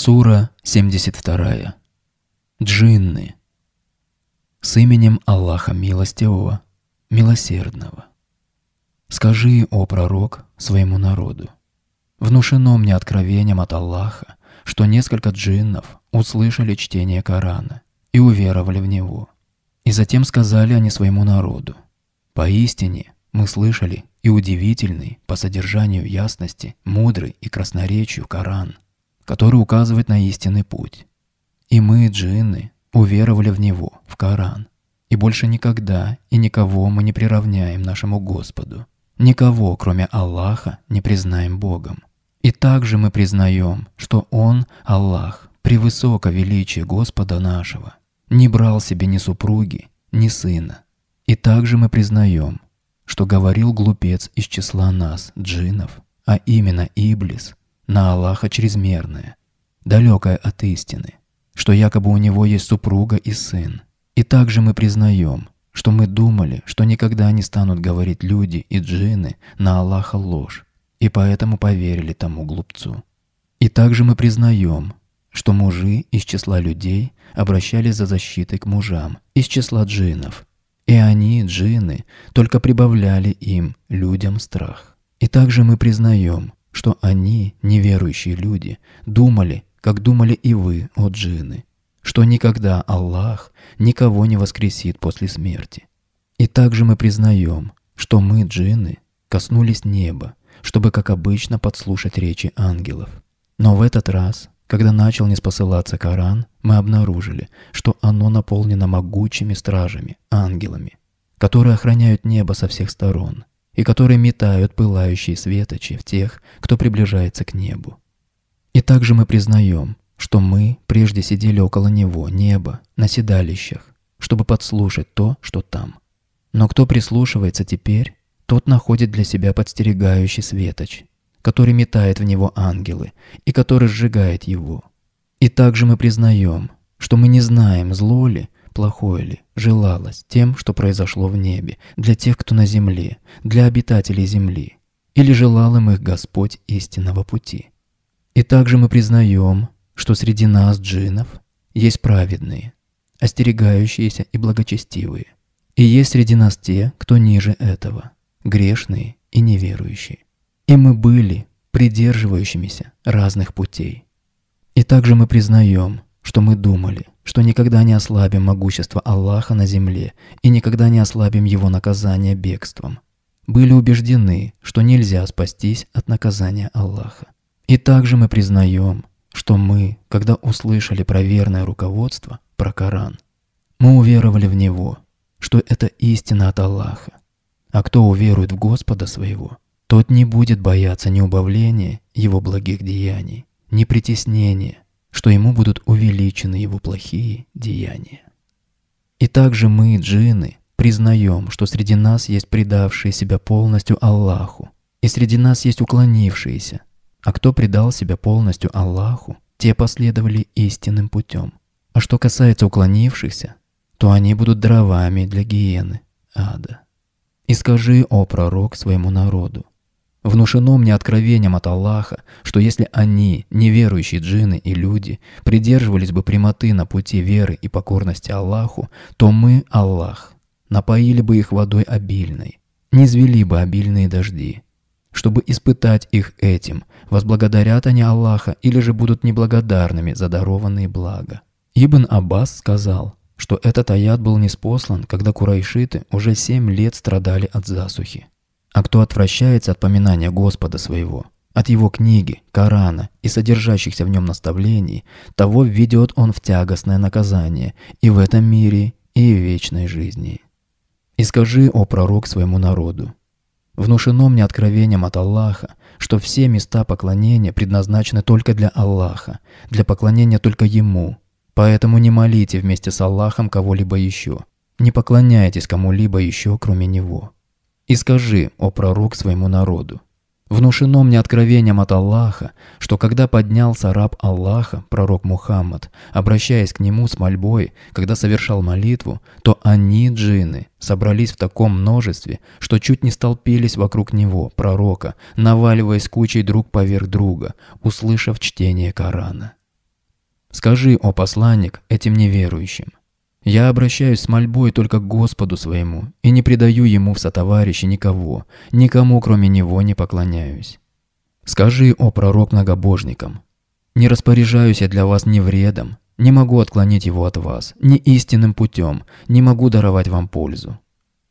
Сура 72. Джинны. С именем Аллаха Милостивого, Милосердного. Скажи, о пророк, своему народу. Внушено мне откровением от Аллаха, что несколько джиннов услышали чтение Корана и уверовали в него. И затем сказали они своему народу, «Поистине мы слышали и удивительный по содержанию ясности, мудрый и красноречию Коран – который указывает на истинный путь. И мы, джинны, уверовали в него, в Коран. И больше никогда и никого мы не приравняем нашему Господу. Никого, кроме Аллаха, не признаем Богом. И также мы признаем, что Он, Аллах, превысоко величие Господа нашего, не брал себе ни супруги, ни сына. И также мы признаем, что говорил глупец из числа нас, джинов, а именно Иблис, на Аллаха чрезмерное, далекое от истины, что якобы у него есть супруга и сын. И также мы признаем, что мы думали, что никогда не станут говорить люди и джинны на Аллаха ложь, и поэтому поверили тому глупцу. И также мы признаем, что мужи из числа людей обращались за защитой к мужам из числа джинов, и они, джинны, только прибавляли им, людям, страх. И также мы признаем, что они, неверующие люди, думали, как думали и вы, о джины, что никогда Аллах никого не воскресит после смерти. И также мы признаем, что мы, джины, коснулись неба, чтобы, как обычно, подслушать речи ангелов. Но в этот раз, когда начал не спосылаться Коран, мы обнаружили, что оно наполнено могучими стражами, ангелами, которые охраняют небо со всех сторон, и которые метают пылающие светочи в тех, кто приближается к небу. И также мы признаем, что мы прежде сидели около него, неба, на седалищах, чтобы подслушать то, что там. Но кто прислушивается теперь, тот находит для себя подстерегающий светоч, который метает в него ангелы и который сжигает его. И также мы признаем, что мы не знаем, зло ли, плохое ли, желалось тем, что произошло в небе, для тех, кто на земле, для обитателей земли, или желал им их Господь истинного пути. И также мы признаем, что среди нас, джинов, есть праведные, остерегающиеся и благочестивые, и есть среди нас те, кто ниже этого, грешные и неверующие. И мы были придерживающимися разных путей. И также мы признаем, что мы думали – что никогда не ослабим могущество Аллаха на земле и никогда не ослабим его наказание бегством. Были убеждены, что нельзя спастись от наказания Аллаха. И также мы признаем, что мы, когда услышали про верное руководство, про Коран, мы уверовали в него, что это истина от Аллаха. А кто уверует в Господа своего, тот не будет бояться ни убавления его благих деяний, ни притеснения – что ему будут увеличены его плохие деяния. И также мы, джинны, признаем, что среди нас есть предавшие себя полностью Аллаху, и среди нас есть уклонившиеся. А кто предал себя полностью Аллаху, те последовали истинным путем. А что касается уклонившихся, то они будут дровами для гиены, ада. И скажи, о пророк, своему народу, Внушено мне откровением от Аллаха, что если они, неверующие джинны и люди, придерживались бы прямоты на пути веры и покорности Аллаху, то мы, Аллах, напоили бы их водой обильной, низвели бы обильные дожди. Чтобы испытать их этим, возблагодарят они Аллаха или же будут неблагодарными за дарованные блага. Ибн Аббас сказал, что этот аят был неспослан, когда курайшиты уже семь лет страдали от засухи. А кто отвращается от поминания Господа своего, от его книги, Корана и содержащихся в нем наставлений, того введет он в тягостное наказание и в этом мире, и в вечной жизни. И скажи, о пророк, своему народу, внушено мне откровением от Аллаха, что все места поклонения предназначены только для Аллаха, для поклонения только Ему. Поэтому не молите вместе с Аллахом кого-либо еще. Не поклоняйтесь кому-либо еще, кроме Него. И скажи, о пророк, своему народу, Внушено мне откровением от Аллаха, что когда поднялся раб Аллаха, пророк Мухаммад, обращаясь к нему с мольбой, когда совершал молитву, то они, джинны, собрались в таком множестве, что чуть не столпились вокруг него, пророка, наваливаясь кучей друг поверх друга, услышав чтение Корана. Скажи, о посланник, этим неверующим, я обращаюсь с мольбой только к Господу своему и не предаю Ему в сотоварищи никого, никому кроме Него не поклоняюсь. Скажи, о пророк многобожникам, не распоряжаюсь я для вас ни вредом, не могу отклонить его от вас, ни истинным путем, не могу даровать вам пользу.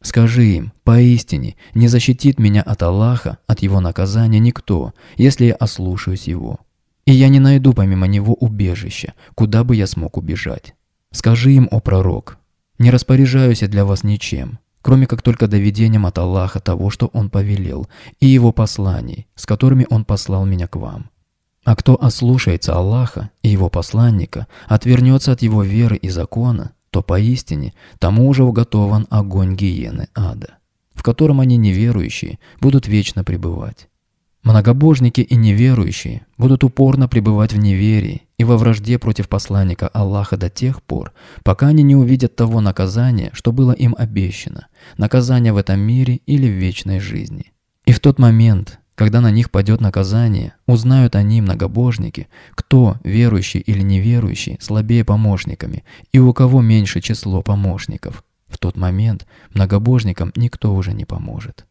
Скажи им, поистине, не защитит меня от Аллаха, от его наказания никто, если я ослушаюсь его. И я не найду помимо него убежища, куда бы я смог убежать. Скажи им, о пророк, не распоряжаюсь я для вас ничем, кроме как только доведением от Аллаха того, что Он повелел, и Его посланий, с которыми Он послал меня к вам. А кто ослушается Аллаха и Его посланника, отвернется от Его веры и закона, то поистине тому уже уготован огонь гиены ада, в котором они неверующие будут вечно пребывать. Многобожники и неверующие будут упорно пребывать в неверии и во вражде против посланника Аллаха до тех пор, пока они не увидят того наказания, что было им обещано, наказание в этом мире или в вечной жизни. И в тот момент, когда на них падет наказание, узнают они, многобожники, кто, верующий или неверующий, слабее помощниками и у кого меньше число помощников. В тот момент многобожникам никто уже не поможет.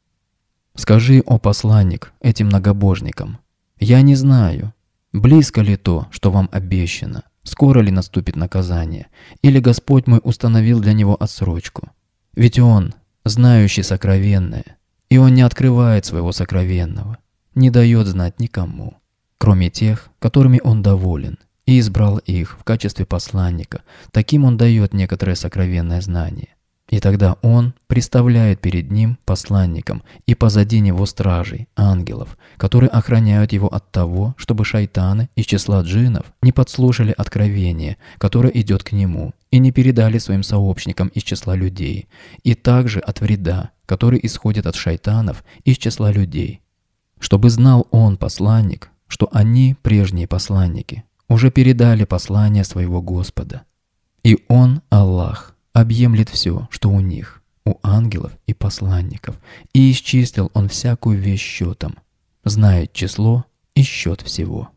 Скажи, о посланник, этим многобожникам, я не знаю, близко ли то, что вам обещано, скоро ли наступит наказание, или Господь мой установил для него отсрочку. Ведь Он, знающий сокровенное, и Он не открывает своего сокровенного, не дает знать никому, кроме тех, которыми Он доволен, и избрал их в качестве посланника, таким Он дает некоторое сокровенное знание. И тогда он представляет перед ним посланником и позади него стражей, ангелов, которые охраняют его от того, чтобы шайтаны из числа джинов не подслушали откровение, которое идет к нему, и не передали своим сообщникам из числа людей, и также от вреда, который исходит от шайтанов из числа людей. Чтобы знал он, посланник, что они, прежние посланники, уже передали послание своего Господа. И он, Аллах, объемлет все, что у них, у ангелов и посланников, и исчислил он всякую вещь счетом, знает число и счет всего.